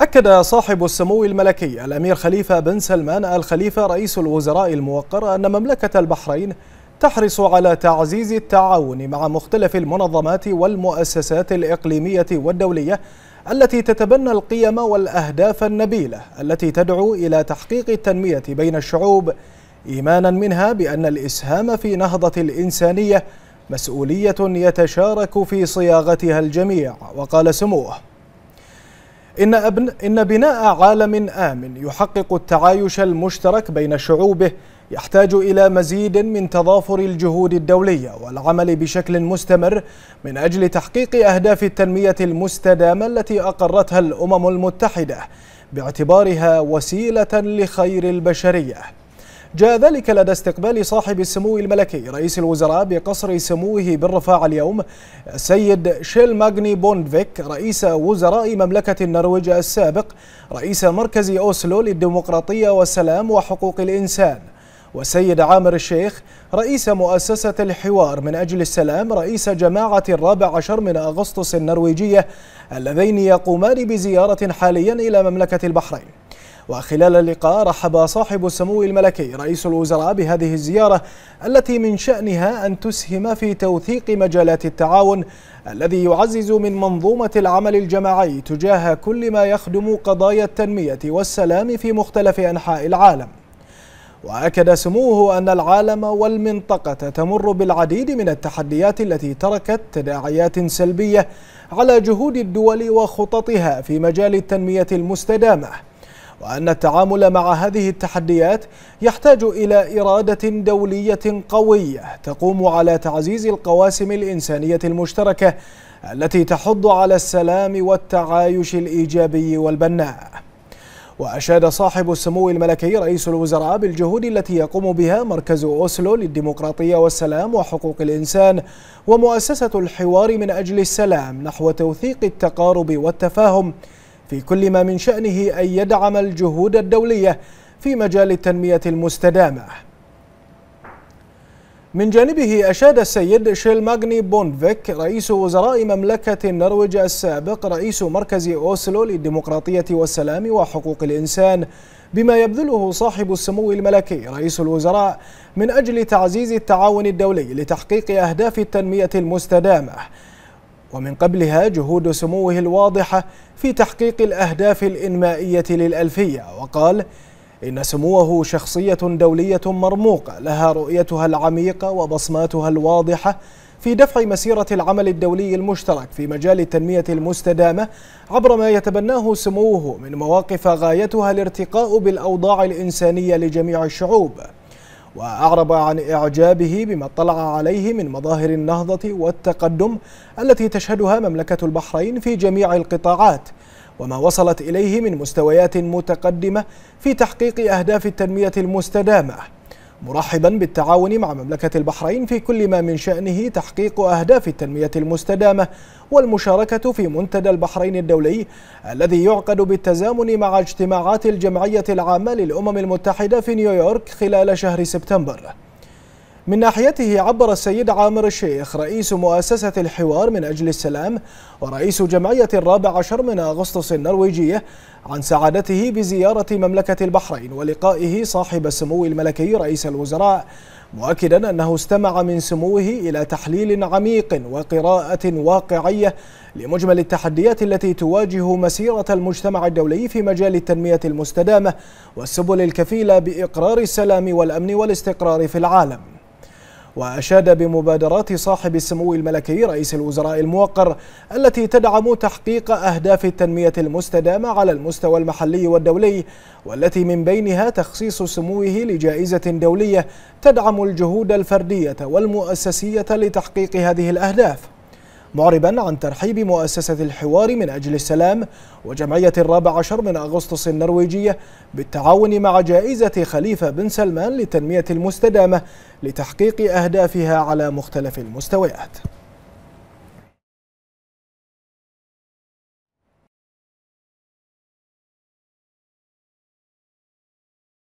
أكد صاحب السمو الملكي الأمير خليفة بن سلمان الخليفة رئيس الوزراء الموقر أن مملكة البحرين تحرص على تعزيز التعاون مع مختلف المنظمات والمؤسسات الإقليمية والدولية التي تتبنى القيم والأهداف النبيلة التي تدعو إلى تحقيق التنمية بين الشعوب إيمانا منها بأن الإسهام في نهضة الإنسانية مسؤولية يتشارك في صياغتها الجميع وقال سموه إن, أبن إن بناء عالم آمن يحقق التعايش المشترك بين شعوبه يحتاج إلى مزيد من تضافر الجهود الدولية والعمل بشكل مستمر من أجل تحقيق أهداف التنمية المستدامة التي أقرتها الأمم المتحدة باعتبارها وسيلة لخير البشرية جاء ذلك لدى استقبال صاحب السمو الملكي رئيس الوزراء بقصر سموه بالرفاع اليوم السيد شيل ماغني بوندفيك رئيس وزراء مملكة النرويج السابق رئيس مركز أوسلو للديمقراطية والسلام وحقوق الإنسان والسيد عامر الشيخ رئيس مؤسسة الحوار من أجل السلام رئيس جماعة الرابع عشر من أغسطس النرويجية اللذين يقومان بزيارة حاليا إلى مملكة البحرين وخلال اللقاء رحب صاحب السمو الملكي رئيس الوزراء بهذه الزيارة التي من شأنها أن تسهم في توثيق مجالات التعاون الذي يعزز من منظومة العمل الجماعي تجاه كل ما يخدم قضايا التنمية والسلام في مختلف أنحاء العالم وأكد سموه أن العالم والمنطقة تمر بالعديد من التحديات التي تركت تداعيات سلبية على جهود الدول وخططها في مجال التنمية المستدامة وأن التعامل مع هذه التحديات يحتاج إلى إرادة دولية قوية تقوم على تعزيز القواسم الإنسانية المشتركة التي تحض على السلام والتعايش الإيجابي والبناء وأشاد صاحب السمو الملكي رئيس الوزراء بالجهود التي يقوم بها مركز أوسلو للديمقراطية والسلام وحقوق الإنسان ومؤسسة الحوار من أجل السلام نحو توثيق التقارب والتفاهم في كل ما من شأنه أن يدعم الجهود الدولية في مجال التنمية المستدامة من جانبه أشاد السيد شيل ماغني بونفيك رئيس وزراء مملكة النرويج السابق رئيس مركز أوسلو للديمقراطية والسلام وحقوق الإنسان بما يبذله صاحب السمو الملكي رئيس الوزراء من أجل تعزيز التعاون الدولي لتحقيق أهداف التنمية المستدامة ومن قبلها جهود سموه الواضحة في تحقيق الأهداف الإنمائية للألفية وقال إن سموه شخصية دولية مرموقة لها رؤيتها العميقة وبصماتها الواضحة في دفع مسيرة العمل الدولي المشترك في مجال التنمية المستدامة عبر ما يتبناه سموه من مواقف غايتها الارتقاء بالأوضاع الإنسانية لجميع الشعوب وأعرب عن إعجابه بما اطلع عليه من مظاهر النهضة والتقدم التي تشهدها مملكة البحرين في جميع القطاعات وما وصلت إليه من مستويات متقدمة في تحقيق أهداف التنمية المستدامة مرحبا بالتعاون مع مملكة البحرين في كل ما من شأنه تحقيق أهداف التنمية المستدامة والمشاركة في منتدى البحرين الدولي الذي يعقد بالتزامن مع اجتماعات الجمعية العامة للأمم المتحدة في نيويورك خلال شهر سبتمبر من ناحيته عبر السيد عامر الشيخ رئيس مؤسسة الحوار من أجل السلام ورئيس جمعية الرابع عشر من أغسطس النرويجية عن سعادته بزيارة مملكة البحرين ولقائه صاحب السمو الملكي رئيس الوزراء مؤكدا أنه استمع من سموه إلى تحليل عميق وقراءة واقعية لمجمل التحديات التي تواجه مسيرة المجتمع الدولي في مجال التنمية المستدامة والسبل الكفيلة بإقرار السلام والأمن والاستقرار في العالم وأشاد بمبادرات صاحب السمو الملكي رئيس الوزراء الموقر التي تدعم تحقيق أهداف التنمية المستدامة على المستوى المحلي والدولي والتي من بينها تخصيص سموه لجائزة دولية تدعم الجهود الفردية والمؤسسية لتحقيق هذه الأهداف معربا عن ترحيب مؤسسة الحوار من أجل السلام وجمعية الرابع عشر من أغسطس النرويجية بالتعاون مع جائزة خليفة بن سلمان للتنمية المستدامة لتحقيق أهدافها على مختلف المستويات